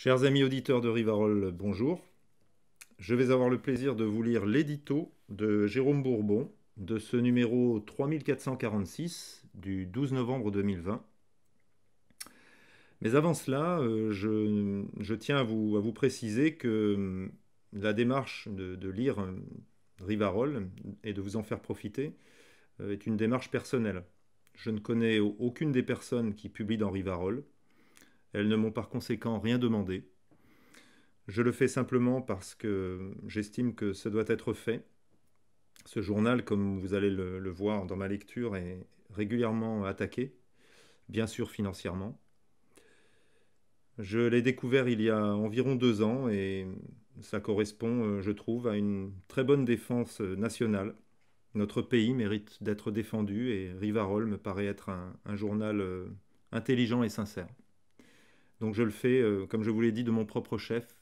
Chers amis auditeurs de Rivarol, bonjour. Je vais avoir le plaisir de vous lire l'édito de Jérôme Bourbon de ce numéro 3446 du 12 novembre 2020. Mais avant cela, euh, je, tiens à vous, préciser que hum, la démarche de, de, lire hum, Rivarol et de vous en faire profiter euh, est une démarche personnelle. Je ne connais aucune des personnes qui publient dans Rivarol elles ne m'ont par conséquent rien demandé. Je le fais simplement parce que j'estime que ça doit être fait. Ce journal, comme vous allez le, voir dans ma lecture, est régulièrement attaqué, bien sûr financièrement. Je l'ai découvert il y a environ deux ans et ça correspond, euh, je trouve, à une très bonne défense nationale. Notre pays mérite d'être défendu et Rivarol me paraît être un journal euh, intelligent et sincère. Donc je le fais, euh, comme je vous l'ai dit, de mon propre chef,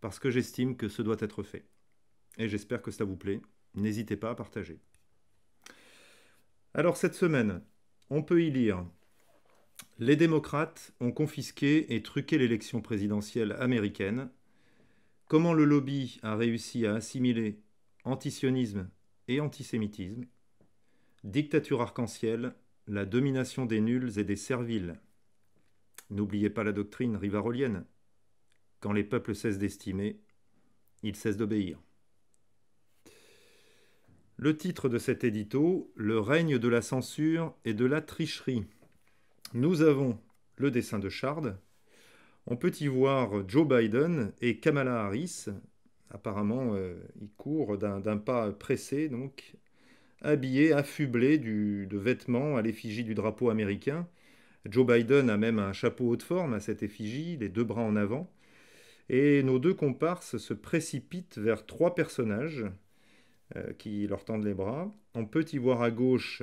parce que j'estime que ce doit être fait. Et j'espère que ça vous plaît. N'hésitez pas à partager. Alors cette semaine, on peut y lire. Les démocrates ont confisqué et truqué l'élection présidentielle américaine. Comment le lobby a réussi à assimiler antisionisme et antisémitisme. Dictature arc-en-ciel, la domination des nuls et des serviles N'oubliez pas la doctrine rivarolienne. Quand les peuples cessent d'estimer, ils cessent d'obéir. Le titre de cet édito, Le règne de la censure et de la tricherie. Nous avons le dessin de Chard. On peut y voir Joe Biden et Kamala Harris. Apparemment, euh, ils courent d'un pas pressé, donc habillés, affublés de vêtements à l'effigie du drapeau américain. Joe Biden a même un chapeau haut de forme à cette effigie, les deux bras en avant. Et nos deux comparses se précipitent vers trois personnages euh, qui leur tendent les bras. On peut y voir à gauche,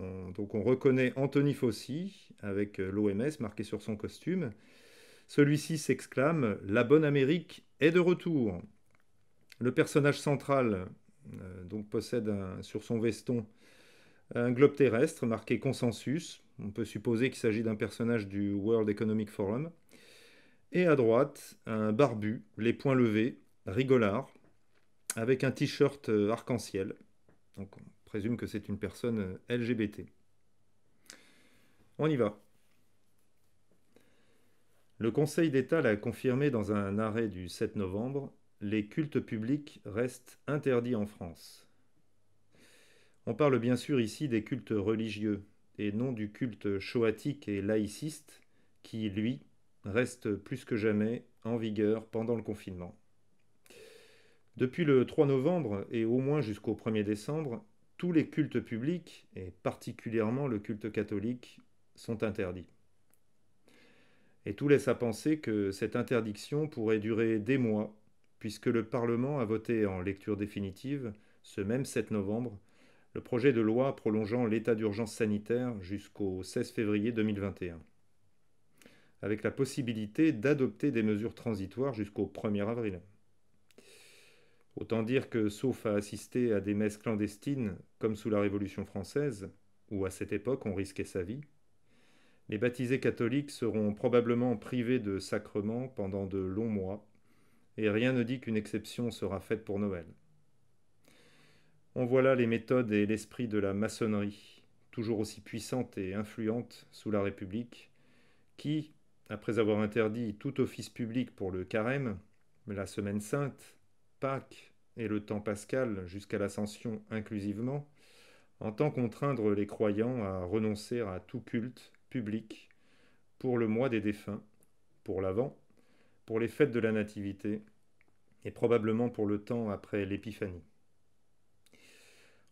on, donc on reconnaît Anthony Fauci avec euh, l'OMS marqué sur son costume. Celui-ci s'exclame La bonne Amérique est de retour. Le personnage central euh, donc possède sur son veston un globe terrestre marqué consensus, on peut supposer qu'il s'agit d'un personnage du World Economic Forum. Et à droite, un barbu, les poings levés, rigolard, avec un t-shirt euh, arc-en-ciel. Donc on présume que c'est une personne euh, LGBT. On y va. Le Conseil d'État l'a confirmé dans un arrêt du 7 novembre, les cultes publics restent interdits en France. On parle bien sûr ici des cultes religieux, et non du culte shoatique et laïciste, qui, lui, reste plus que jamais en vigueur pendant le confinement. Depuis le 3 novembre et au moins jusqu'au 1er décembre, tous les cultes publics, et particulièrement le culte catholique, sont interdits. Et tout laisse à penser que cette interdiction pourrait durer des mois, puisque le Parlement a voté en lecture définitive, ce même 7 novembre, le projet de loi prolongeant l'état d'urgence sanitaire jusqu'au 16 février 2021, avec la possibilité d'adopter des mesures transitoires jusqu'au 1er avril. Autant dire que, sauf à assister à des messes clandestines, comme sous la Révolution française, où à cette époque on risquait sa vie, les baptisés catholiques seront probablement privés de sacrements pendant de longs mois, et rien ne dit qu'une exception sera faite pour Noël on voit là les méthodes et l'esprit de la maçonnerie, toujours aussi puissante et influente sous la République, qui, après avoir interdit tout office public pour le carême, la semaine sainte, Pâques et le temps pascal jusqu'à l'ascension inclusivement, entend contraindre les croyants à renoncer à tout culte public pour le mois des défunts, pour l'Avent, pour les fêtes de la Nativité et probablement pour le temps après l'Épiphanie.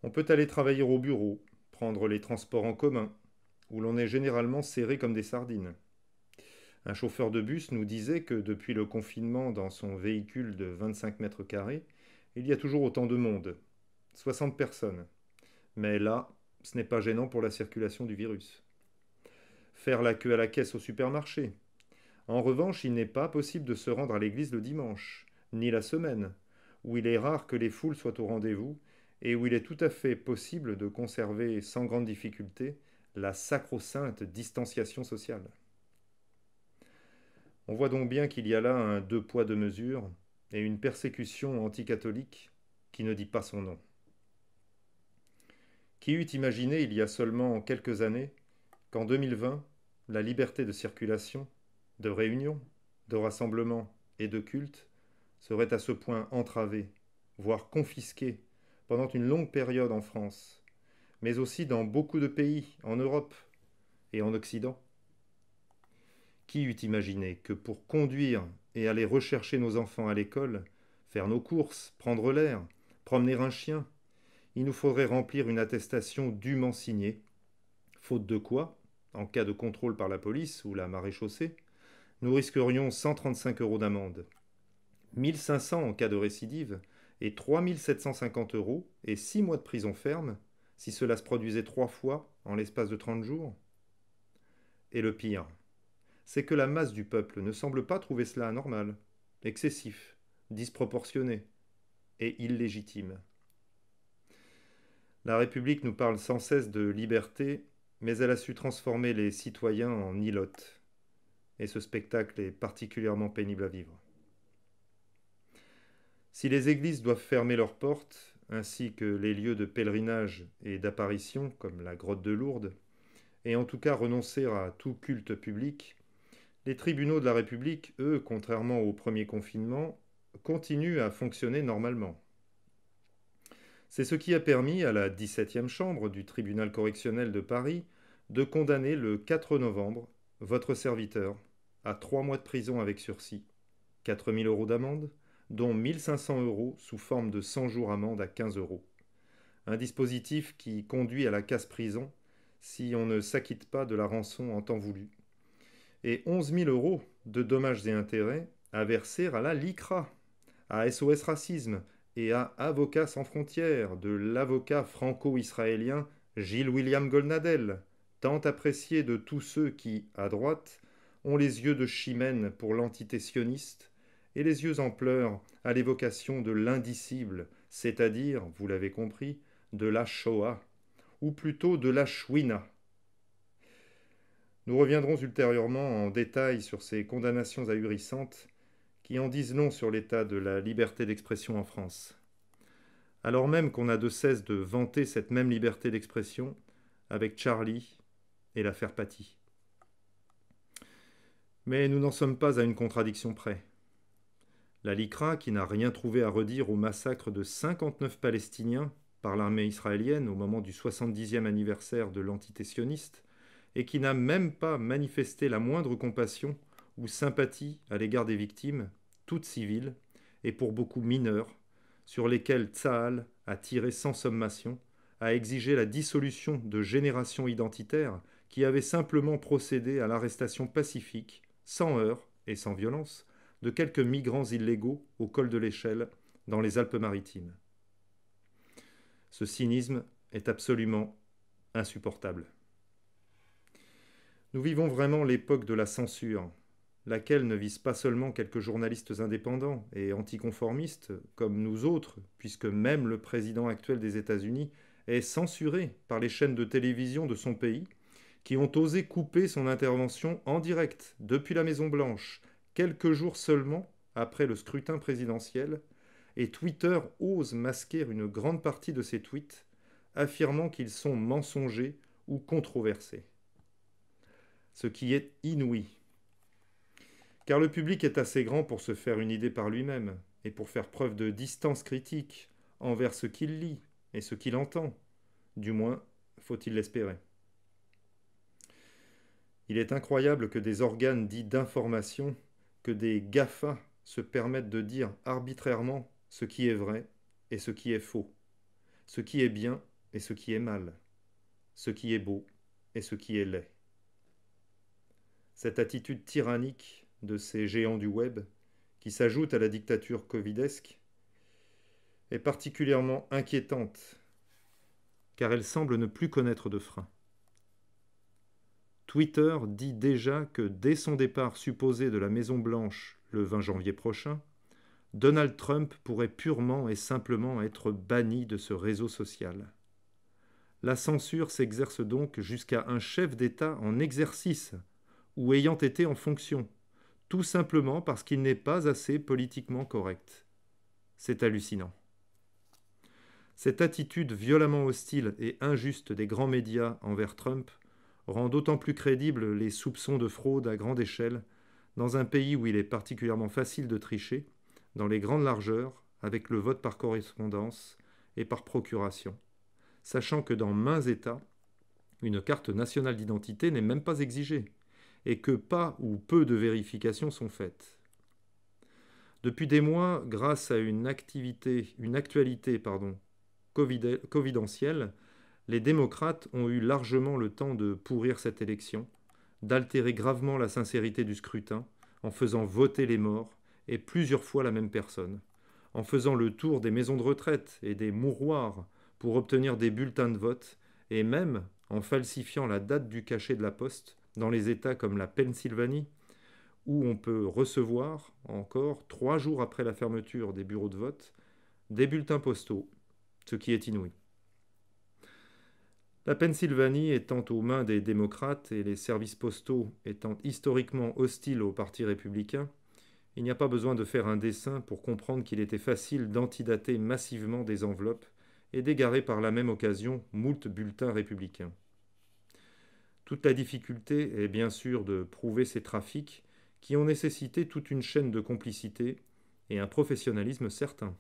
On peut aller travailler au bureau, prendre les transports en commun, où l'on est généralement serré comme des sardines. Un chauffeur de bus nous disait que depuis le confinement dans son véhicule de 25 mètres carrés, il y a toujours autant de monde, 60 personnes. Mais là, ce n'est pas gênant pour la circulation du virus. Faire la queue à la caisse au supermarché. En revanche, il n'est pas possible de se rendre à l'église le dimanche, ni la semaine, où il est rare que les foules soient au rendez-vous et où il est tout à fait possible de conserver sans grande difficulté la sacro-sainte distanciation sociale. On voit donc bien qu'il y a là un deux poids deux mesures et une persécution anticatholique qui ne dit pas son nom. Qui eût imaginé il y a seulement quelques années qu'en 2020, la liberté de circulation, de réunion, de rassemblement et de culte serait à ce point entravée, voire confisquée pendant une longue période en France, mais aussi dans beaucoup de pays, en Europe et en Occident. Qui eût imaginé que pour conduire et aller rechercher nos enfants à l'école, faire nos courses, prendre l'air, promener un chien, il nous faudrait remplir une attestation dûment signée, faute de quoi, en cas de contrôle par la police ou la maréchaussée, nous risquerions 135 euros d'amende, 1500 en cas de récidive et 3 750 euros et 6 mois de prison ferme si cela se produisait trois fois en l'espace de 30 jours Et le pire, c'est que la masse du peuple ne semble pas trouver cela anormal, excessif, disproportionné et illégitime. La République nous parle sans cesse de liberté, mais elle a su transformer les citoyens en ilotes. Et ce spectacle est particulièrement pénible à vivre. Si les églises doivent fermer leurs portes, ainsi que les lieux de pèlerinage et d'apparition, comme la grotte de Lourdes, et en tout cas renoncer à tout culte public, les tribunaux de la République, eux, contrairement au premier confinement, continuent à fonctionner normalement. C'est ce qui a permis à la 17e chambre du tribunal correctionnel de Paris de condamner le 4 novembre votre serviteur à trois mois de prison avec sursis, 4000 euros d'amende, dont 1500 euros sous forme de 100 jours amende à 15 euros. Un dispositif qui conduit à la casse-prison si on ne s'acquitte pas de la rançon en temps voulu. Et 11 000 euros de dommages et intérêts à verser à la LICRA, à SOS Racisme et à Avocats sans frontières de l'avocat franco-israélien Gilles William Golnadel, tant apprécié de tous ceux qui, à droite, ont les yeux de chimène pour l'entité sioniste et les yeux en pleurs à l'évocation de l'indicible, c'est-à-dire, vous l'avez compris, de la Shoah, ou plutôt de la Chouina. Nous reviendrons ultérieurement en détail sur ces condamnations ahurissantes qui en disent long sur l'état de la liberté d'expression en France. Alors même qu'on a de cesse de vanter cette même liberté d'expression avec Charlie et l'affaire Patty. Mais nous n'en sommes pas à une contradiction près. La LICRA, qui n'a rien trouvé à redire au massacre de 59 Palestiniens par l'armée israélienne au moment du 70e anniversaire de l'entité sioniste, et qui n'a même pas manifesté la moindre compassion ou sympathie à l'égard des victimes, toutes civiles, et pour beaucoup mineures, sur lesquelles Tsahal a tiré sans sommation, a exigé la dissolution de générations identitaires qui avaient simplement procédé à l'arrestation pacifique, sans heurts et sans violence, de quelques migrants illégaux au col de l'échelle dans les Alpes-Maritimes. Ce cynisme est absolument insupportable. Nous vivons vraiment l'époque de la censure, laquelle ne vise pas seulement quelques journalistes indépendants et anticonformistes comme nous autres, puisque même le président actuel des États-Unis est censuré par les chaînes de télévision de son pays, qui ont osé couper son intervention en direct depuis la Maison Blanche, quelques jours seulement après le scrutin présidentiel, et Twitter ose masquer une grande partie de ses tweets, affirmant qu'ils sont mensongers ou controversés. Ce qui est inouï. Car le public est assez grand pour se faire une idée par lui-même, et pour faire preuve de distance critique envers ce qu'il lit et ce qu'il entend. Du moins, faut-il l'espérer. Il est incroyable que des organes dits d'information que des GAFA se permettent de dire arbitrairement ce qui est vrai et ce qui est faux, ce qui est bien et ce qui est mal, ce qui est beau et ce qui est laid. Cette attitude tyrannique de ces géants du web, qui s'ajoute à la dictature covidesque, est particulièrement inquiétante, car elle semble ne plus connaître de frein. Twitter dit déjà que dès son départ supposé de la Maison-Blanche le 20 janvier prochain, Donald Trump pourrait purement et simplement être banni de ce réseau social. La censure s'exerce donc jusqu'à un chef d'État en exercice ou ayant été en fonction, tout simplement parce qu'il n'est pas assez politiquement correct. C'est hallucinant. Cette attitude violemment hostile et injuste des grands médias envers Trump rend d'autant plus crédibles les soupçons de fraude à grande échelle dans un pays où il est particulièrement facile de tricher, dans les grandes largeurs, avec le vote par correspondance et par procuration, sachant que dans maints États, une carte nationale d'identité n'est même pas exigée, et que pas ou peu de vérifications sont faites. Depuis des mois, grâce à une activité, une actualité pardon, covidentielle, les démocrates ont eu largement le temps de pourrir cette élection, d'altérer gravement la sincérité du scrutin, en faisant voter les morts, et plusieurs fois la même personne, en faisant le tour des maisons de retraite et des mouroirs pour obtenir des bulletins de vote, et même en falsifiant la date du cachet de la poste dans les États comme la Pennsylvanie, où on peut recevoir, encore trois jours après la fermeture des bureaux de vote, des bulletins postaux, ce qui est inouï. La Pennsylvanie étant aux mains des démocrates et les services postaux étant historiquement hostiles au Parti républicain, il n'y a pas besoin de faire un dessin pour comprendre qu'il était facile d'antidater massivement des enveloppes et d'égarer par la même occasion moult bulletins républicains. Toute la difficulté est bien sûr de prouver ces trafics qui ont nécessité toute une chaîne de complicité et un professionnalisme certain.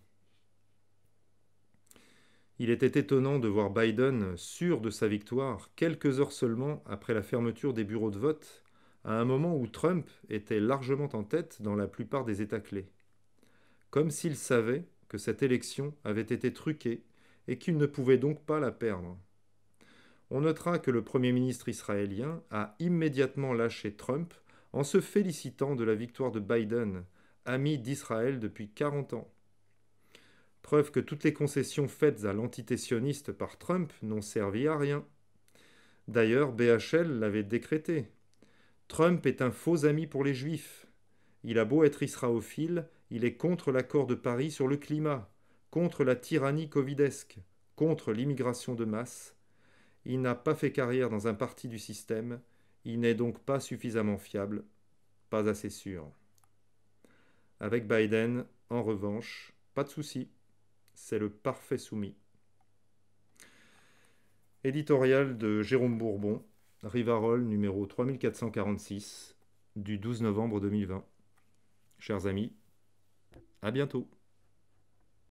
Il était étonnant de voir Biden sûr de sa victoire quelques heures seulement après la fermeture des bureaux de vote, à un moment où Trump était largement en tête dans la plupart des États clés. Comme s'il savait que cette élection avait été truquée et qu'il ne pouvait donc pas la perdre. On notera que le Premier ministre israélien a immédiatement lâché Trump en se félicitant de la victoire de Biden, ami d'Israël depuis 40 ans. Preuve que toutes les concessions faites à l'entité sioniste par Trump n'ont servi à rien. D'ailleurs, BHL l'avait décrété. Trump est un faux ami pour les juifs. Il a beau être israophile, il est contre l'accord de Paris sur le climat, contre la tyrannie covidesque, contre l'immigration de masse. Il n'a pas fait carrière dans un parti du système, il n'est donc pas suffisamment fiable, pas assez sûr. Avec Biden, en revanche, pas de soucis c'est le parfait soumis. Éditorial de Jérôme Bourbon, Rivarol numéro 3446 du 12 novembre 2020. Chers amis, à bientôt.